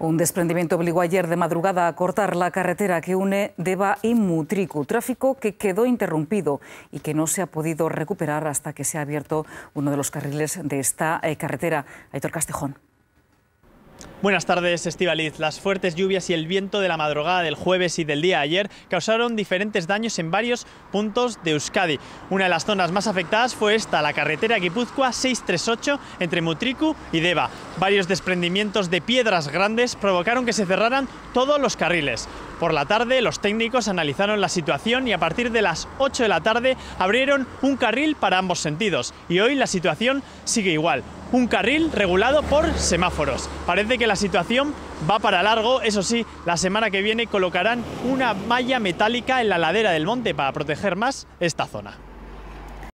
Un desprendimiento obligó ayer de madrugada a cortar la carretera que une Deva y Mutriku, tráfico que quedó interrumpido y que no se ha podido recuperar hasta que se ha abierto uno de los carriles de esta eh, carretera. Aitor Castejón. Buenas tardes, Estibaliz. Las fuertes lluvias y el viento de la madrugada del jueves y del día ayer causaron diferentes daños en varios puntos de Euskadi. Una de las zonas más afectadas fue esta, la carretera Guipúzcoa 638 entre Mutriku y Deva. Varios desprendimientos de piedras grandes provocaron que se cerraran todos los carriles. Por la tarde, los técnicos analizaron la situación y a partir de las 8 de la tarde abrieron un carril para ambos sentidos. Y hoy la situación sigue igual. Un carril regulado por semáforos. Parece que la situación va para largo. Eso sí, la semana que viene colocarán una malla metálica en la ladera del monte para proteger más esta zona.